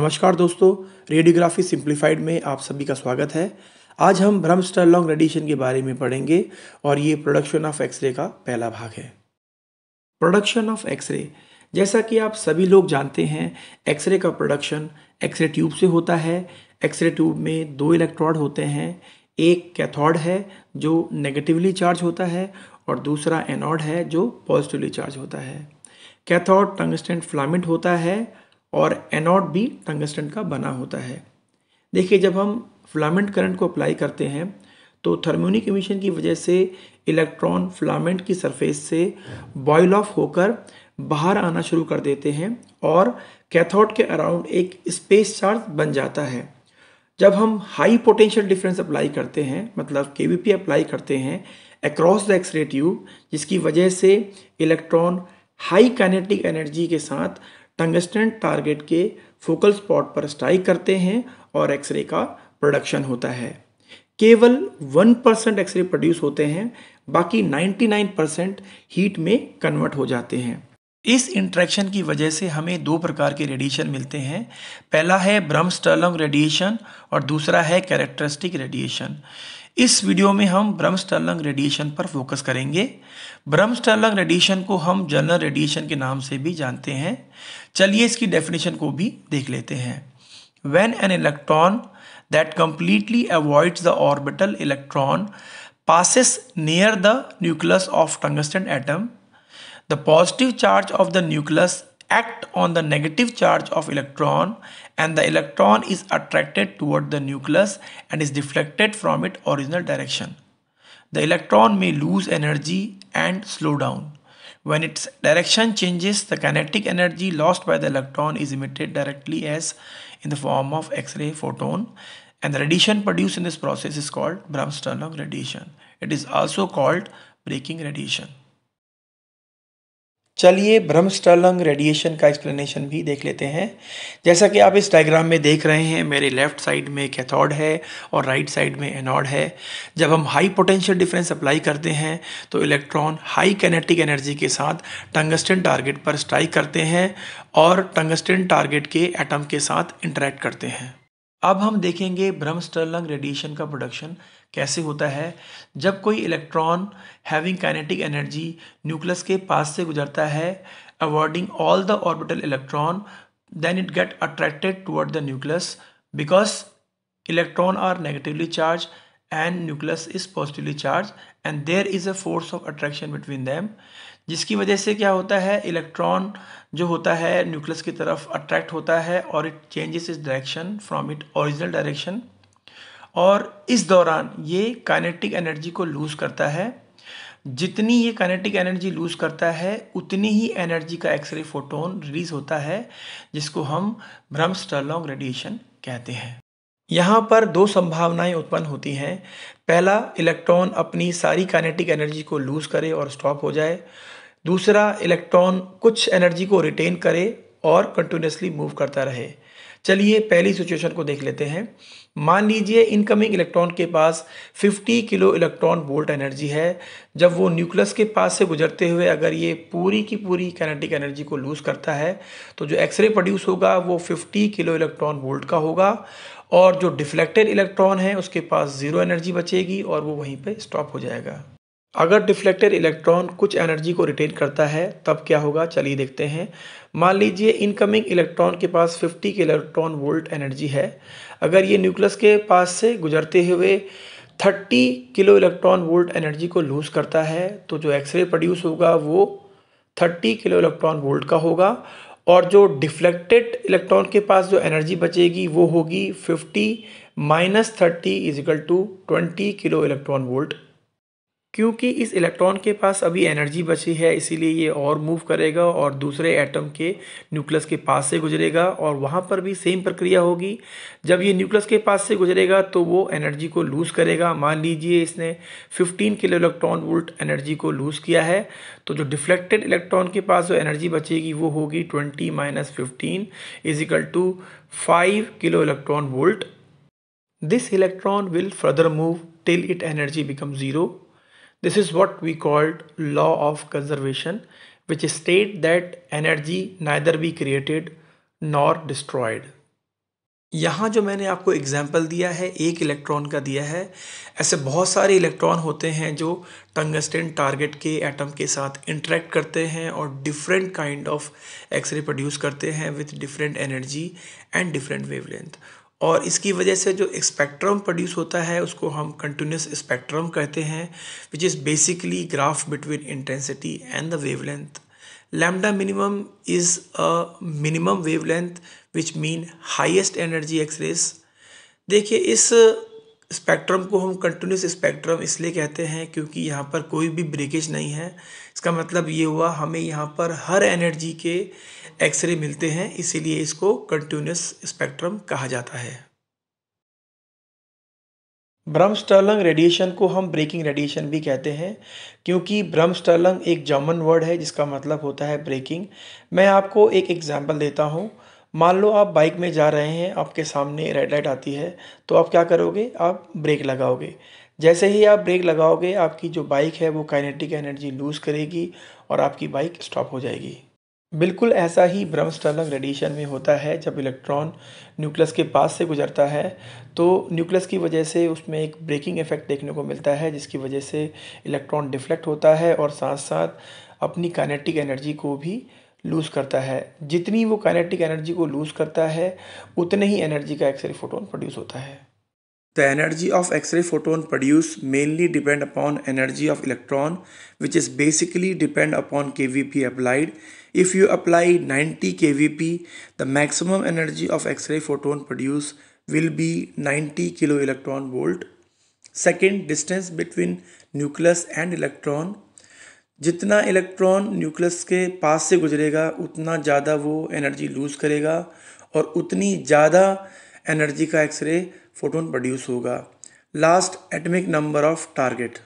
नमस्कार दोस्तों radiography simplified में आप सभी का स्वागत है आज हम भ्रम स्टरलॉन्ग रेडिएशन के बारे में पढ़ेंगे और ये प्रोडक्शन ऑफ एक्सरे का पहला भाग है प्रोडक्शन ऑफ एक्सरे जैसा कि आप सभी लोग जानते हैं एक्सरे का प्रोडक्शन एक्सरे ट्यूब से होता है एक्सरे ट्यूब में दो इलेक्ट्रॉड होते हैं एक कैथोड है जो नेगेटिवली चार्ज होता है और दूसरा एनॉड है जो पॉजिटिवली चार्ज होता है कैथोड टंगस्टेंट फ्लामिट होता है और एनोड भी टंगस्टन का बना होता है देखिए जब हम फ्लामेंट करंट को अप्लाई करते हैं तो थर्मोनिक इमिशन की वजह से इलेक्ट्रॉन फ्लामेंट की सरफेस से बॉयल ऑफ होकर बाहर आना शुरू कर देते हैं और कैथोड के अराउंड एक स्पेस चार्ज बन जाता है जब हम हाई पोटेंशियल डिफरेंस अप्लाई करते हैं मतलब के अप्लाई करते हैं अक्रॉस द एक्सरे ट्यूब जिसकी वजह से इलेक्ट्रॉन हाई काइनेटिक एनर्जी के साथ टंगस्टन टारगेट के फोकल स्पॉट पर स्ट्राइक करते हैं और एक्सरे का प्रोडक्शन होता है केवल वन परसेंट एक्सरे प्रोड्यूस होते हैं बाकी नाइन्टी नाइन परसेंट हीट में कन्वर्ट हो जाते हैं इस इंट्रैक्शन की वजह से हमें दो प्रकार के रेडिएशन मिलते हैं पहला है ब्रह्मस्टर्लम रेडिएशन और दूसरा है कैरेक्टरिस्टिक रेडिएशन इस वीडियो में हम ब्रह्मस्टर्लंग रेडिएशन पर फोकस करेंगे ब्रह्मस्टर्लंग रेडिएशन को हम जनरल रेडिएशन के नाम से भी जानते हैं चलिए इसकी डेफिनेशन को भी देख लेते हैं when an electron that completely avoids the orbital electron passes near the nucleus of tungsten atom the positive charge of the nucleus act on the negative charge of electron and the electron is attracted toward the nucleus and is deflected from its original direction. The electron may lose energy and slow down. When its direction changes, the kinetic energy lost by the electron is emitted directly as in the form of X-ray photon and the radiation produced in this process is called bram radiation. It is also called breaking radiation. चलिए ब्रह्मस्टर्लंग radiation का explanation भी देख लेते हैं जैसा कि आप इस डायग्राम में देख रहे हैं मेरे लेफ्ट साइड में कैथोड है और राइट साइड में एनोड है जब हम हाई पोटेंशियल डिफरेंस अप्लाई करते हैं तो इलेक्ट्रॉन हाई कैनेटिक एनर्जी के साथ टंगस्टन टारगेट पर स्ट्राइक करते हैं और टंगस्टन टारगेट के एटम के साथ इंटरेक्ट करते हैं अब हम देखेंगे ब्रह्मस्टर्लंग स्टर्लंग रेडिएशन का प्रोडक्शन कैसे होता है जब कोई electron having kinetic energy nucleus के पास से गुजरता है avoiding all the orbital electron then it get attracted toward the nucleus because electron are negatively charge and nucleus is positively charge and there is a force of attraction between them जिसकी वजह से क्या होता है electron जो होता है nucleus की तरफ अट्रैक्ट होता है और it changes is direction from it original direction और इस दौरान ये काइनेटिक एनर्जी को लूज़ करता है जितनी ये काइनेटिक एनर्जी लूज़ करता है उतनी ही एनर्जी का एक्सरे फोटोन रिलीज़ होता है जिसको हम भ्रम स्टर्लोंग रेडिएशन कहते हैं यहाँ पर दो संभावनाएं उत्पन्न होती हैं पहला इलेक्ट्रॉन अपनी सारी काइनेटिक एनर्जी को लूज़ करे और स्टॉप हो जाए दूसरा इलेक्ट्रॉन कुछ एनर्जी को रिटेन करे और कंटिन्यूसली मूव करता रहे चलिए पहली सिचुएशन को देख लेते हैं मान लीजिए इनकमिंग इलेक्ट्रॉन के पास 50 किलो इलेक्ट्रॉन वोल्ट एनर्जी है जब वो न्यूक्लियस के पास से गुजरते हुए अगर ये पूरी की पूरी कैनेटिक एनर्जी को लूज़ करता है तो जो एक्सरे प्रोड्यूस होगा वो 50 किलो इलेक्ट्रॉन वोल्ट का होगा और जो डिफ्लेक्टेड इलेक्ट्रॉन है उसके पास ज़ीरो एनर्जी बचेगी और वो वहीं पर स्टॉप हो जाएगा अगर डिफ्लेक्टेड इलेक्ट्रॉन कुछ एनर्जी को रिटेन करता है तब क्या होगा चलिए देखते हैं मान लीजिए इनकमिंग इलेक्ट्रॉन के पास 50 के इलेक्ट्रॉन वोल्ट एनर्जी है अगर ये न्यूक्लियस के पास से गुजरते हुए 30 किलो इलेक्ट्रॉन वोल्ट एनर्जी को लूज़ करता है तो जो एक्सरे प्रोड्यूस होगा वो 30 किलो इलेक्ट्रॉन वोल्ट का होगा और जो डिफ्लेक्टेड इलेक्ट्रॉन के पास जो एनर्जी बचेगी वो होगी 50 minus thirty equal to twenty kilo electron volt क्योंकि इस इलेक्ट्रॉन के पास अभी एनर्जी बची है इसीलिए ये और मूव करेगा और दूसरे एटम के न्यूक्लियस के पास से गुजरेगा और वहाँ पर भी सेम प्रक्रिया होगी जब ये न्यूक्लियस के पास से गुजरेगा तो वो एनर्जी को लूज़ करेगा मान लीजिए इसने 15 किलो इलेक्ट्रॉन वोल्ट एनर्जी को लूज़ किया है तो जो डिफ्लेक्टेड इलेक्ट्रॉन के पास जो एनर्जी बचेगी वो होगी twenty minus fifteen equal to five kilo electron volt this electron will further move till it energy become zero This is what we called law of conservation which state that energy neither be created nor destroyed. यहाँ जो मैंने आपको example दिया है एक electron का दिया है ऐसे बहुत सारे इलेक्ट्रॉन होते हैं जो टंगस्टन टारगेट के एटम के साथ इंटरेक्ट करते हैं और different kind of x-ray produce करते हैं with different energy and different wavelength और इसकी वजह से जो स्पेक्ट्रम प्रोड्यूस होता है उसको हम कंटिन्यूस स्पेक्ट्रम कहते हैं which is basically graph between intensity and the wavelength lambda minimum is a minimum wavelength which mean energy energy x-rays देखिए इस स्पेक्ट्रम को हम कंटिन्यूस स्पेक्ट्रम इसलिए कहते हैं क्योंकि यहाँ पर कोई भी ब्रेकेज नहीं है इसका मतलब ये हुआ हमें यहाँ पर हर एनर्जी के एक्सरे मिलते हैं इसीलिए इसको कंटिन्यूस स्पेक्ट्रम कहा जाता है ब्रह्मस्टर्लंग स्टर्लंग रेडिएशन को हम ब्रेकिंग रेडिएशन भी कहते हैं क्योंकि ब्रह्मस्टर्लंग स्टर्लंग एक जर्मन वर्ड है जिसका मतलब होता है ब्रेकिंग मैं आपको एक एग्जाम्पल देता हूँ मान लो आप बाइक में जा रहे हैं आपके सामने रेड लाइट आती है तो आप क्या करोगे आप ब्रेक लगाओगे जैसे ही आप ब्रेक लगाओगे आपकी जो बाइक है वो काइनेटिक एनर्जी लूज़ करेगी और आपकी बाइक स्टॉप हो जाएगी बिल्कुल ऐसा ही ब्रम स्टर्लिंग रेडिएशन में होता है जब इलेक्ट्रॉन न्यूक्लियस के पास से गुजरता है तो न्यूक्लियस की वजह से उसमें एक ब्रेकिंग इफेक्ट देखने को मिलता है जिसकी वजह से इलेक्ट्रॉन डिफ्लेक्ट होता है और साथ साथ अपनी काइनेटिक एनर्जी को भी लूज़ करता है जितनी वो काइनेटिक एनर्जी को लूज़ करता है उतने ही एनर्जी का एक्सरे फोटोन प्रोड्यूस होता है the energy of x-ray photon produce mainly depend upon energy of electron which is basically depend upon K V P applied if you apply ninety K V P the maximum energy of x-ray photon produce will be ninety kilo electron volt second distance between nucleus and electron जितना electron nucleus के पास से गुजरेगा उतना ज़्यादा वो energy loose करेगा और उतनी ज़्यादा एनर्जी का एक्सरे फोटोन प्रोड्यूस होगा last atomic number of target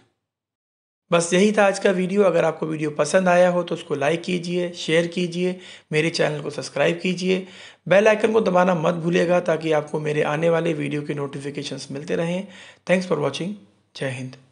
बस यही था आज का वीडियो अगर आपको वीडियो पसंद आया हो तो उसको लाइक कीजिए शेयर कीजिए मेरे चैनल को सब्सक्राइब कीजिए बेल आइकन को दबाना मत भूलिएगा ताकि आपको मेरे आने वाले वीडियो के नोटिफिकेशंस मिलते रहें थैंक्स फॉर वॉचिंग जय हिंद